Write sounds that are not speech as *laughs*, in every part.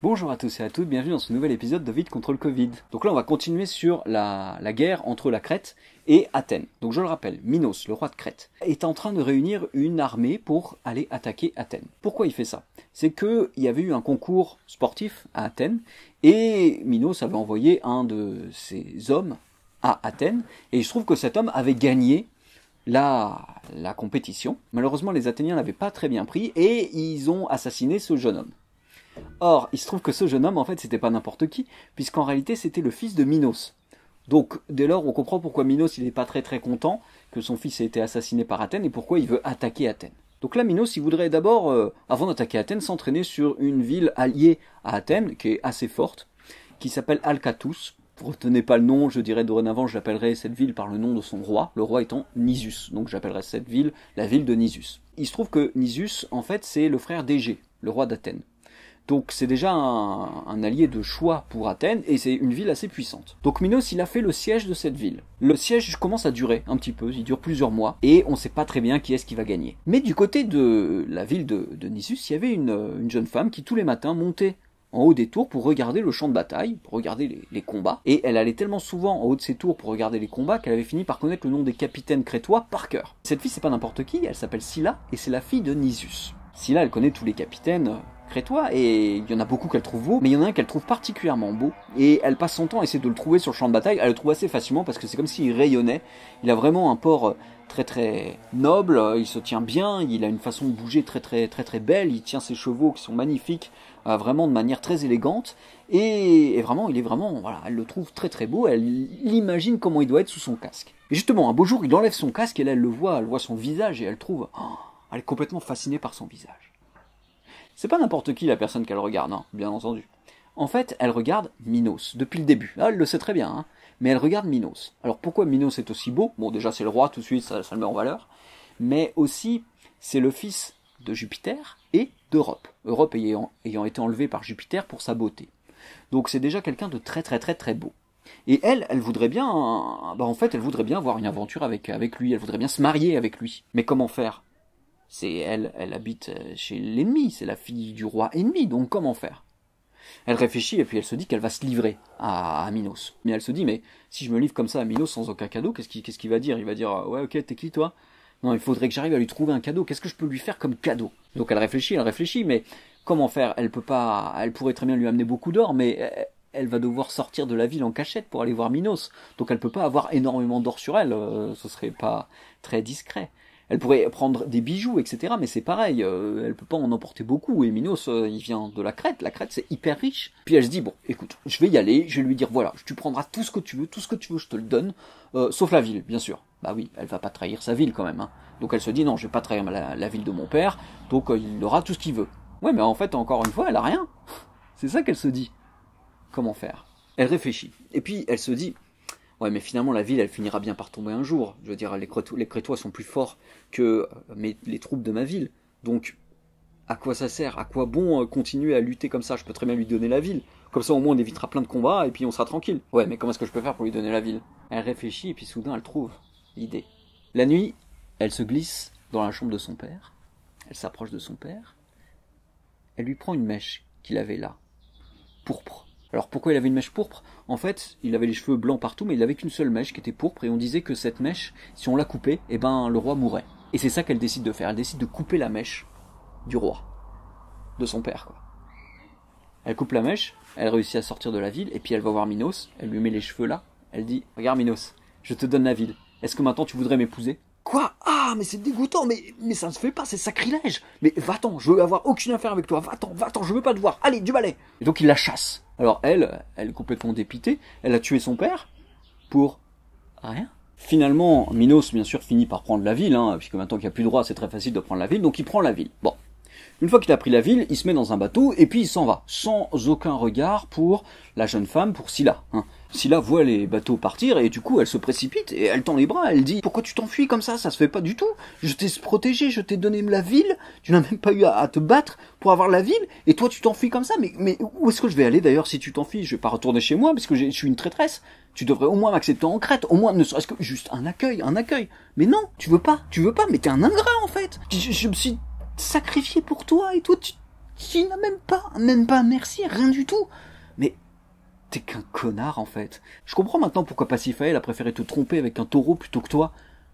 Bonjour à tous et à toutes, bienvenue dans ce nouvel épisode de Vite contre le Covid. Donc là, on va continuer sur la, guerre entre la Crète et Athènes. Donc je le rappelle, Minos, le roi de Crète, est en train de réunir une armée pour aller attaquer Athènes. Pourquoi il fait ça C'est qu'il y avait eu un concours sportif à Athènes et Minos avait envoyé un de ses hommes à Athènes et il se trouve que cet homme avait gagné la, la compétition. Malheureusement, les Athéniens n'avaient pas très bien pris et ils ont assassiné ce jeune homme. Or, il se trouve que ce jeune homme, en fait, c'était pas n'importe qui, puisqu'en réalité, c'était le fils de Minos. Donc, dès lors, on comprend pourquoi Minos, il n'est pas très très content que son fils ait été assassiné par Athènes et pourquoi il veut attaquer Athènes. Donc là, Minos, il voudrait d'abord, euh, avant d'attaquer Athènes, s'entraîner sur une ville alliée à Athènes, qui est assez forte, qui s'appelle Alcatus. Vous retenez pas le nom, je dirais dorénavant, j'appellerai cette ville par le nom de son roi, le roi étant Nisus. Donc j'appellerai cette ville la ville de Nisus. Il se trouve que Nisus, en fait, c'est le frère d'Égée, le roi d'Athènes. Donc c'est déjà un, allié de choix pour Athènes et c'est une ville assez puissante. Donc Minos il a fait le siège de cette ville. Le siège commence à durer un petit peu, il dure plusieurs mois et on ne sait pas très bien qui est-ce qui va gagner. Mais du côté de la ville de, Nisus, il y avait une, jeune femme qui tous les matins montait en haut des tours pour regarder le champ de bataille, pour regarder les, combats. Et elle allait tellement souvent en haut de ses tours pour regarder les combats qu'elle avait fini par connaître le nom des capitaines crétois par cœur. Cette fille, c'est pas n'importe qui, elle s'appelle Scylla et c'est la fille de Nisus. Scylla, elle connaît tous les capitaines crétois, et il y en a beaucoup qu'elle trouve beau, mais il y en a un qu'elle trouve particulièrement beau, et elle passe son temps à essayer de le trouver sur le champ de bataille, elle le trouve assez facilement parce que c'est comme s'il rayonnait, il a vraiment un port euh, très très noble, euh, il se tient bien, il a une façon de bouger très très très très belle, il tient ses chevaux qui sont magnifiques, euh, vraiment de manière très élégante, et, vraiment, il est vraiment, voilà, elle le trouve très très beau, elle imagine comment il doit être sous son casque. Et justement, un beau jour, il enlève son casque, et là elle le voit, elle voit son visage, et elle trouve... Oh, elle est complètement fascinée par son visage. C'est pas n'importe qui la personne qu'elle regarde, hein, bien entendu. En fait, elle regarde Minos, depuis le début. Ah, elle le sait très bien, hein. mais elle regarde Minos. Alors pourquoi Minos est aussi beau Bon, déjà c'est le roi, tout de suite, ça, le met en valeur. Mais aussi, c'est le fils de Jupiter et d'Europe. Europe ayant, été enlevée par Jupiter pour sa beauté. Donc c'est déjà quelqu'un de très très très très beau. Et elle, elle voudrait bien, hein, bah, en fait, elle voudrait bien avoir une aventure avec, avec lui, elle voudrait bien se marier avec lui. Mais comment faire c'est elle, elle habite euh, chez l'ennemi, c'est la fille du roi ennemi, donc comment faire Elle réfléchit et puis elle se dit qu'elle va se livrer à, Minos. Mais elle se dit, mais si je me livre comme ça à Minos sans aucun cadeau, qu'est-ce qu'il va dire Il va dire, euh, ouais ok, t'es qui toi Non, il faudrait que j'arrive à lui trouver un cadeau, qu'est-ce que je peux lui faire comme cadeau Donc elle réfléchit, elle réfléchit, mais comment faire Elle peut pas, elle pourrait très bien lui amener beaucoup d'or, mais euh, elle va devoir sortir de la ville en cachette pour aller voir Minos. Donc elle peut pas avoir énormément d'or sur elle, ce serait pas très discret. Elle pourrait prendre des bijoux, etc. Mais c'est pareil, euh, elle peut pas en emporter beaucoup. Et Minos, euh, il vient de la Crète. La Crète, c'est hyper riche. Puis elle se dit, bon, écoute, je vais y aller. Je vais lui dire, voilà, tu prendras tout ce que tu veux, tout ce que tu veux, je te le donne. Euh, sauf la ville, bien sûr. Bah oui, elle va pas trahir sa ville quand même. Hein. Donc elle se dit, non, je vais pas trahir la, la ville de mon père. Donc il aura tout ce qu'il veut. Ouais, mais en fait, encore une fois, elle a rien. *laughs* C'est ça qu'elle se dit. Comment faire Elle réfléchit. Et puis elle se dit, Ouais, mais finalement, la ville, elle finira bien par tomber un jour. Je veux dire, les, Crétois, sont plus forts que euh, les troupes de ma ville. Donc, à quoi ça sert À quoi bon euh, continuer à lutter comme ça Je peux très bien lui donner la ville. Comme ça, au moins, on évitera plein de combats et puis on sera tranquille. Ouais, mais comment est-ce que je peux faire pour lui donner la ville Elle réfléchit et puis soudain, elle trouve l'idée. La nuit, elle se glisse dans la chambre de son père. Elle s'approche de son père. Elle lui prend une mèche qu'il avait là, pourpre. Alors pourquoi il avait une mèche pourpre En fait, il avait les cheveux blancs partout, mais il n'avait qu'une seule mèche qui était pourpre, et on disait que cette mèche, si on la coupait, eh ben le roi mourrait. Et c'est ça qu'elle décide de faire. Elle décide de couper la mèche du roi, de son père. Quoi. Elle coupe la mèche, elle réussit à sortir de la ville, et puis elle va voir Minos. Elle lui met les cheveux là. Elle dit "Regarde Minos, je te donne la ville. Est-ce que maintenant tu voudrais m'épouser Quoi ah, mais c'est dégoûtant, mais, mais ça ne se fait pas, c'est sacrilège. Mais va-t'en, je veux avoir aucune affaire avec toi, va-t'en, va-t'en, je veux pas te voir, allez, du balai. Et donc il la chasse. Alors elle, elle est complètement dépitée, elle a tué son père pour rien. Finalement, Minos, bien sûr, finit par prendre la ville, hein, puisque maintenant qu'il n'y a plus droit, c'est très facile de prendre la ville, donc il prend la ville. Bon. Une fois qu'il a pris la ville, il se met dans un bateau et puis il s'en va, sans aucun regard pour la jeune femme, pour Scylla. Hein. Scylla voit les bateaux partir et du coup elle se précipite et elle tend les bras, elle dit pourquoi tu t'enfuis comme ça, ça se fait pas du tout, je t'ai protégé, je t'ai donné la ville, tu n'as même pas eu à, te battre pour avoir la ville et toi tu t'enfuis comme ça, mais, mais où est-ce que je vais aller d'ailleurs si tu t'enfuis, je vais pas retourner chez moi parce que je suis une traîtresse, tu devrais au moins m'accepter en Crète, au moins ne serait-ce que juste un accueil, un accueil, mais non, tu veux pas, tu veux pas, mais t'es un ingrat en fait, je, me suis sacrifié pour toi et toi tu, tu n'as même pas, même pas merci, rien du tout, mais T'es qu'un connard en fait. Je comprends maintenant pourquoi Pasiphaël a préféré te tromper avec un taureau plutôt que toi.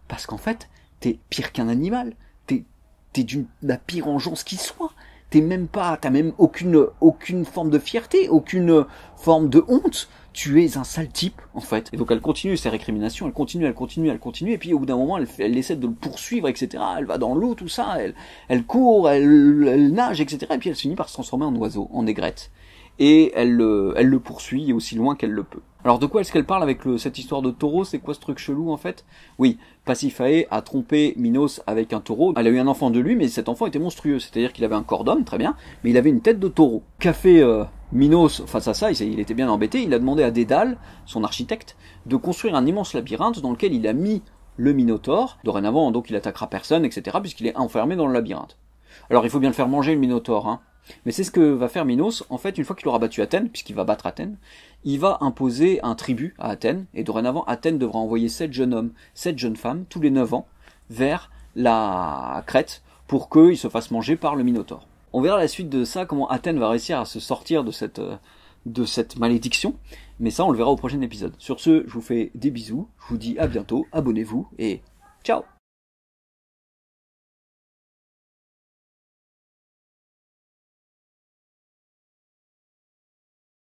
Parce qu'en fait, t'es pire qu'un animal. T'es, t'es d'une, la pire engeance qui soit. T'es même pas, t'as même aucune, aucune forme de fierté, aucune forme de honte. Tu es un sale type, en fait. Et donc elle continue ses récriminations, elle continue, elle continue, elle continue, et puis au bout d'un moment, elle, elle essaie de le poursuivre, etc. Elle va dans l'eau, tout ça, elle, elle court, elle, elle nage, etc. Et puis elle finit par se transformer en oiseau, en aigrette et elle, le poursuit aussi loin qu'elle le peut. Alors de quoi est-ce qu'elle parle avec cette histoire de taureau C'est quoi ce truc chelou en fait Oui, Pasiphae a trompé Minos avec un taureau. Elle a eu un enfant de lui, mais cet enfant était monstrueux. C'est-à-dire qu'il avait un corps d'homme, très bien, mais il avait une tête de taureau. Qu'a fait euh, Minos face à ça il, était bien embêté. Il a demandé à Dédale, son architecte, de construire un immense labyrinthe dans lequel il a mis le Minotaure. Dorénavant, donc, il attaquera personne, etc., puisqu'il est enfermé dans le labyrinthe. Alors il faut bien le faire manger le Minotaure, hein. Mais c'est ce que va faire Minos, en fait, une fois qu'il aura battu Athènes, puisqu'il va battre Athènes, il va imposer un tribut à Athènes, et dorénavant, Athènes devra envoyer sept jeunes hommes, sept jeunes femmes, tous les neuf ans, vers la Crète, pour qu'ils se fassent manger par le Minotaure. On verra la suite de ça, comment Athènes va réussir à se sortir de cette, euh, de cette malédiction, mais ça, on le verra au prochain épisode. Sur ce, je vous fais des bisous, je vous dis à bientôt, abonnez-vous, et ciao